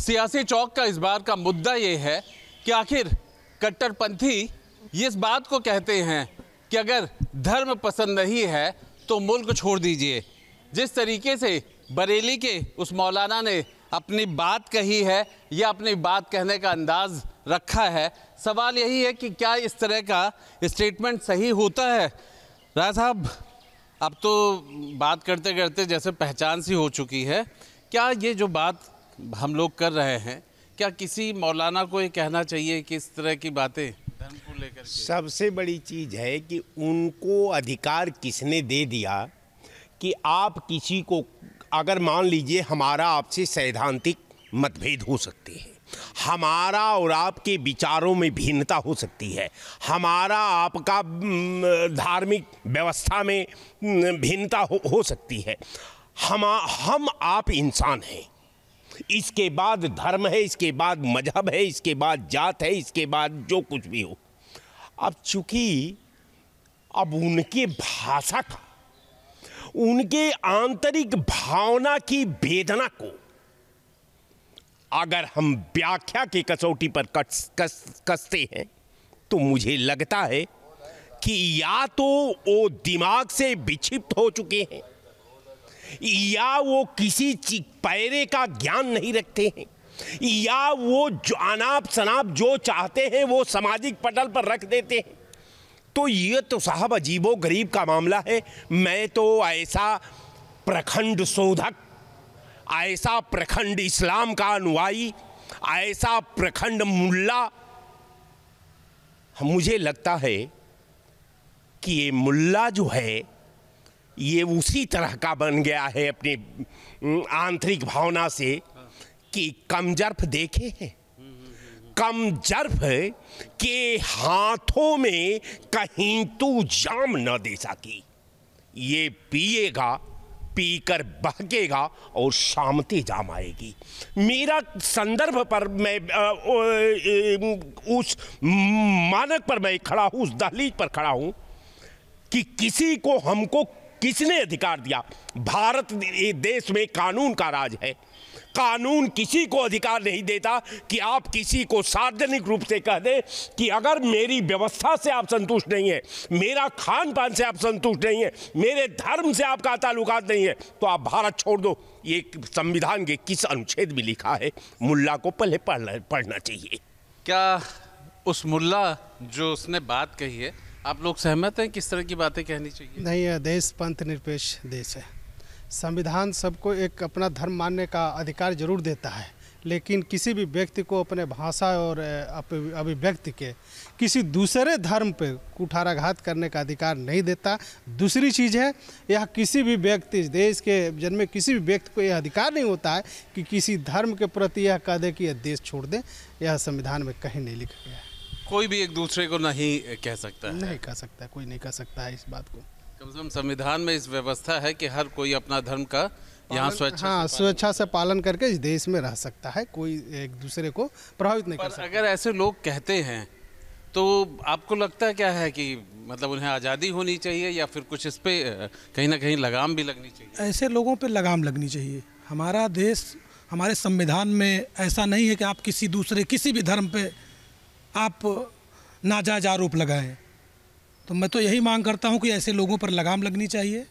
सियासी चौक का इस बार का मुद्दा ये है कि आखिर कट्टरपंथी ये इस बात को कहते हैं कि अगर धर्म पसंद नहीं है तो मुल्क छोड़ दीजिए जिस तरीके से बरेली के उस मौलाना ने अपनी बात कही है या अपनी बात कहने का अंदाज रखा है सवाल यही है कि क्या इस तरह का स्टेटमेंट सही होता है राय साहब अब तो बात करते करते जैसे पहचान सी हो चुकी है क्या ये जो बात हम लोग कर रहे हैं क्या किसी मौलाना को ये कहना चाहिए कि इस तरह की बातें धर्म को लेकर सबसे बड़ी चीज़ है कि उनको अधिकार किसने दे दिया कि आप किसी को अगर मान लीजिए हमारा आपसे सैद्धांतिक मतभेद हो सकते हैं हमारा और आपके विचारों में भिन्नता हो सकती है हमारा आपका धार्मिक व्यवस्था में भिन्नता हो, हो सकती है हम हम आप इंसान हैं इसके बाद धर्म है इसके बाद मजहब है इसके बाद जात है इसके बाद जो कुछ भी हो अब चूंकि अब उनके भाषा का उनके आंतरिक भावना की वेदना को अगर हम व्याख्या की कसौटी पर कस, कस, कसते हैं तो मुझे लगता है कि या तो वो दिमाग से विक्षिप्त हो चुके हैं या वो किसी पैरे का ज्ञान नहीं रखते हैं या वो जो अनाप शनाप जो चाहते हैं वो सामाजिक पटल पर रख देते हैं तो ये तो साहब अजीबो गरीब का मामला है मैं तो ऐसा प्रखंड शोधक ऐसा प्रखंड इस्लाम का अनुवाई ऐसा प्रखंड मुल्ला मुझे लगता है कि ये मुल्ला जो है ये उसी तरह का बन गया है अपनी आंतरिक भावना से कि कम जर्फ देखे हैं कम जर्फ के हाथों में कहीं तू जाम न दे सकी ये पिएगा पीकर बहकेगा और शामती जाम आएगी मेरा संदर्भ पर मैं उस मानक पर मैं खड़ा हूँ उस दहलीज पर खड़ा हूँ कि किसी को हमको किसने अधिकार दिया भारत देश में कानून का राज है कानून किसी को अधिकार नहीं देता कि आप किसी को सार्वजनिक रूप से कह दें कि अगर मेरी व्यवस्था से आप संतुष्ट नहीं है मेरा खान पान से आप संतुष्ट नहीं है मेरे धर्म से आपका ताल्लुकात नहीं है तो आप भारत छोड़ दो ये संविधान के किस अनुच्छेद में लिखा है मुल्ला को पहले पढ़ना चाहिए क्या उस मुल्ला जो उसने बात कही है आप लोग सहमत हैं किस तरह की बातें कहनी चाहिए नहीं यह देश पंथ निरपेक्ष देश है संविधान सबको एक अपना धर्म मानने का अधिकार जरूर देता है लेकिन किसी भी व्यक्ति को अपने भाषा और अभिव्यक्ति के किसी दूसरे धर्म पर कुठाराघात करने का अधिकार नहीं देता दूसरी चीज़ है यह किसी भी व्यक्ति देश के जन्मे किसी भी व्यक्ति को यह अधिकार नहीं होता है कि किसी धर्म के प्रति यह कह दे कि यह देश छोड़ दे यह संविधान में कहीं नहीं लिखा गया है कोई भी एक दूसरे को नहीं कह सकता है नहीं कह सकता कोई नहीं कह सकता है इस बात को कम से कम संविधान में इस व्यवस्था है कि हर कोई अपना धर्म का यहाँ स्वेच्छा हाँ स्वेच्छा से पालन करके इस देश में रह सकता है कोई एक दूसरे को प्रभावित नहीं कर सकता अगर ऐसे लोग कहते हैं तो आपको लगता क्या है कि मतलब उन्हें आज़ादी होनी चाहिए या फिर कुछ इस पर कहीं ना कहीं लगाम भी लगनी चाहिए ऐसे लोगों पर लगाम लगनी चाहिए हमारा देश हमारे संविधान में ऐसा नहीं है कि आप किसी दूसरे किसी भी धर्म पर आप नाजायज आरोप लगाएं तो मैं तो यही मांग करता हूं कि ऐसे लोगों पर लगाम लगनी चाहिए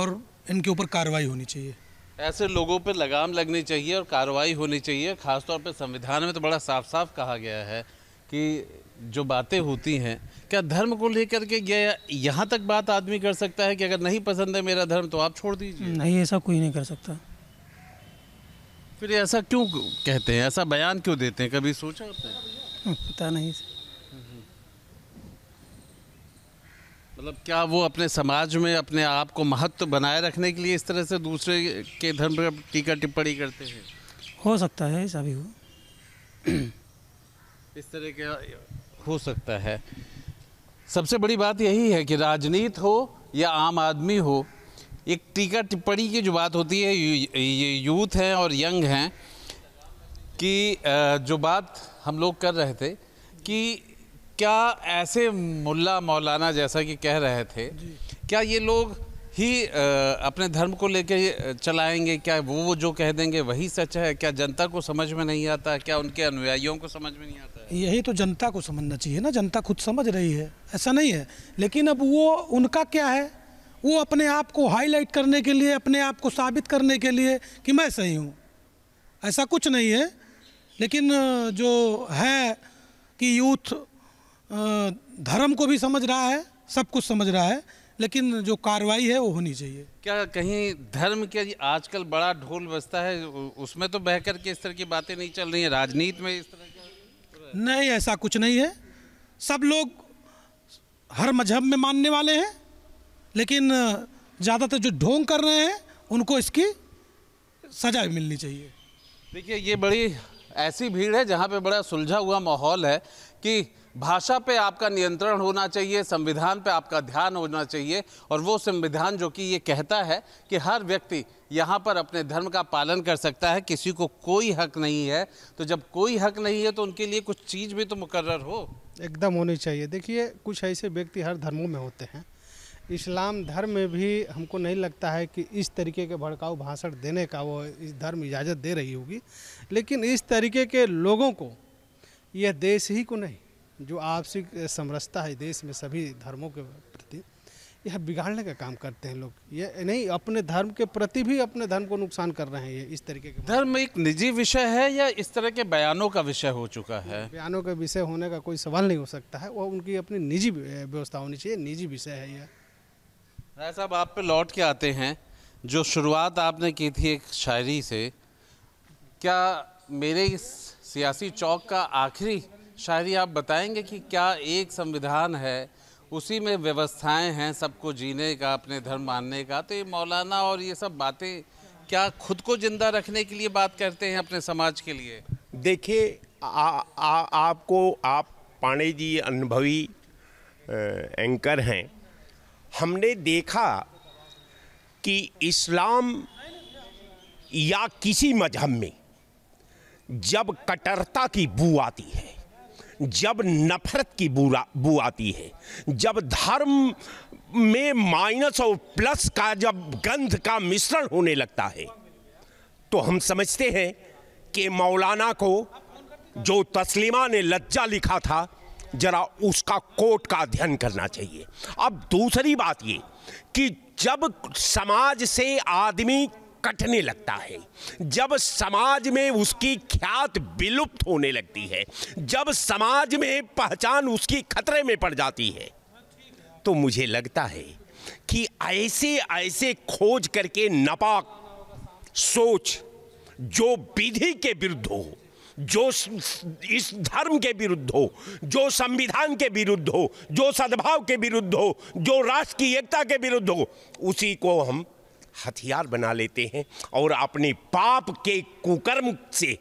और इनके ऊपर कार्रवाई होनी चाहिए ऐसे लोगों पर लगाम लगनी चाहिए और कार्रवाई होनी चाहिए खासतौर पर संविधान में तो बड़ा साफ साफ कहा गया है कि जो बातें होती हैं क्या धर्म को लेकर के यह यहाँ तक बात आदमी कर सकता है कि अगर नहीं पसंद है मेरा धर्म तो आप छोड़ दीजिए नहीं ऐसा कोई नहीं कर सकता फिर ऐसा क्यों कहते हैं ऐसा बयान क्यों देते हैं कभी सोचा आपने पता नहीं मतलब क्या वो अपने समाज में अपने आप को महत्व बनाए रखने के लिए इस तरह से दूसरे के धर्म पर टीका टिप्पणी करते हैं हो सकता है ऐसा भी हो इस तरह का हो सकता है सबसे बड़ी बात यही है कि राजनीत हो या आम आदमी हो एक टीका टिप्पणी की जो बात होती है ये यूथ हैं और यंग हैं कि जो बात हम लोग कर रहे थे कि क्या ऐसे मुल्ला मौलाना जैसा कि कह रहे थे क्या ये लोग ही अपने धर्म को लेकर चलाएंगे क्या वो वो जो कह देंगे वही सच है क्या जनता को समझ में नहीं आता क्या उनके अनुयायियों को समझ में नहीं आता यही तो जनता को समझना चाहिए ना जनता खुद समझ रही है ऐसा नहीं है लेकिन अब वो उनका क्या है वो अपने आप को हाईलाइट करने के लिए अपने आप को साबित करने के लिए कि मैं सही हूँ ऐसा कुछ नहीं है लेकिन जो है कि यूथ धर्म को भी समझ रहा है सब कुछ समझ रहा है लेकिन जो कार्रवाई है वो होनी चाहिए क्या कहीं धर्म के आजकल बड़ा ढोल बजता है उसमें तो बहकर के इस तरह की बातें नहीं चल रही हैं राजनीति में इस तरह की नहीं ऐसा कुछ नहीं है सब लोग हर मजहब में मानने वाले हैं लेकिन ज़्यादातर जो ढोंग कर रहे हैं उनको इसकी सजा मिलनी चाहिए देखिए ये बड़ी ऐसी भीड़ है जहाँ पे बड़ा सुलझा हुआ माहौल है कि भाषा पे आपका नियंत्रण होना चाहिए संविधान पे आपका ध्यान होना चाहिए और वो संविधान जो कि ये कहता है कि हर व्यक्ति यहाँ पर अपने धर्म का पालन कर सकता है किसी को कोई हक नहीं है तो जब कोई हक नहीं है तो उनके लिए कुछ चीज़ भी तो मुकर्र हो एकदम होनी चाहिए देखिए कुछ ऐसे व्यक्ति हर धर्मों में होते हैं इस्लाम धर्म में भी हमको नहीं लगता है कि इस तरीके के भड़काऊ भाषण देने का वो इस धर्म इजाज़त दे रही होगी लेकिन इस तरीके के लोगों को यह देश ही को नहीं जो आपसी समरसता है देश में सभी धर्मों के प्रति यह बिगाड़ने का काम करते हैं लोग ये नहीं अपने धर्म के प्रति भी अपने धर्म को नुकसान कर रहे हैं ये इस तरीके के धर्म एक निजी विषय है या इस तरह के बयानों का विषय हो चुका है बयानों का विषय होने का कोई सवाल नहीं हो सकता है वो उनकी अपनी निजी व्यवस्था होनी चाहिए निजी विषय है यह राय साहब आप पे लौट के आते हैं जो शुरुआत आपने की थी एक शायरी से क्या मेरे इस सियासी चौक का आखिरी शायरी आप बताएंगे कि क्या एक संविधान है उसी में व्यवस्थाएं हैं सबको जीने का अपने धर्म मानने का तो ये मौलाना और ये सब बातें क्या खुद को ज़िंदा रखने के लिए बात करते हैं अपने समाज के लिए देखिए आपको आप पाणे जी अनुभवी एंकर हैं हमने देखा कि इस्लाम या किसी मजहब में जब कटरता की बू आती है जब नफरत की बू आती है जब धर्म में माइनस और प्लस का जब गंध का मिश्रण होने लगता है तो हम समझते हैं कि मौलाना को जो तस्लिमा ने लज्जा लिखा था जरा उसका कोट का अध्ययन करना चाहिए अब दूसरी बात ये कि जब समाज से आदमी कटने लगता है जब समाज में उसकी ख्यात विलुप्त होने लगती है जब समाज में पहचान उसकी खतरे में पड़ जाती है तो मुझे लगता है कि ऐसे ऐसे खोज करके नपाक सोच जो विधि के विरुद्ध हो जो इस धर्म के विरुद्ध हो जो संविधान के विरुद्ध हो जो सद्भाव के विरुद्ध हो जो राष्ट्र की एकता के विरुद्ध हो उसी को हम हथियार बना लेते हैं और अपने पाप के कुकर्म से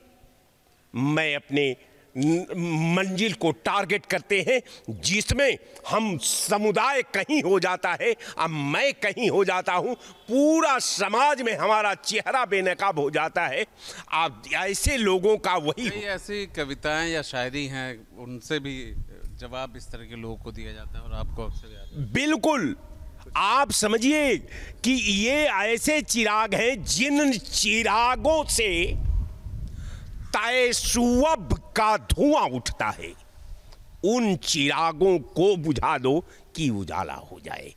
मैं अपने मंजिल को टारगेट करते हैं जिसमें हम समुदाय कहीं हो जाता है अब मैं कहीं हो जाता हूं पूरा समाज में हमारा चेहरा बेनकाब हो जाता है आप ऐसे लोगों का वही ऐसी कविताएं या शायरी हैं उनसे भी जवाब इस तरह के लोगों को दिया जाता है और आपको अक्सर बिल्कुल आप समझिए कि ये ऐसे चिराग हैं जिन चिरागों से तायसुअब का धुआं उठता है उन चिरागों को बुझा दो कि उजाला हो जाए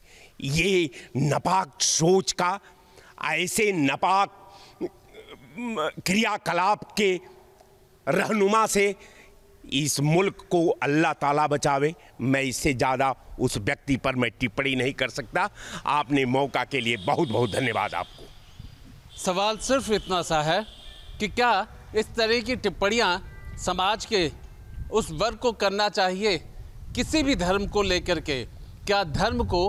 ये नपाक सोच का ऐसे नपाक क्रियाकलाप के रहनुमा से इस मुल्क को अल्लाह ताला बचावे मैं इससे ज़्यादा उस व्यक्ति पर मैं टिप्पणी नहीं कर सकता आपने मौका के लिए बहुत बहुत धन्यवाद आपको सवाल सिर्फ इतना सा है कि क्या इस तरह की टिप्पणियाँ समाज के उस वर्ग को करना चाहिए किसी भी धर्म को लेकर के क्या धर्म को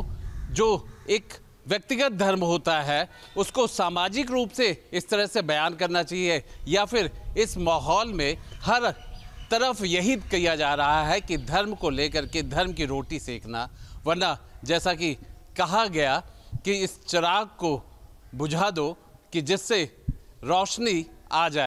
जो एक व्यक्तिगत धर्म होता है उसको सामाजिक रूप से इस तरह से बयान करना चाहिए या फिर इस माहौल में हर तरफ यही किया जा रहा है कि धर्म को लेकर के धर्म की रोटी सेकना वरना जैसा कि कहा गया कि इस चिराग को बुझा दो कि जिससे रोशनी आ जाए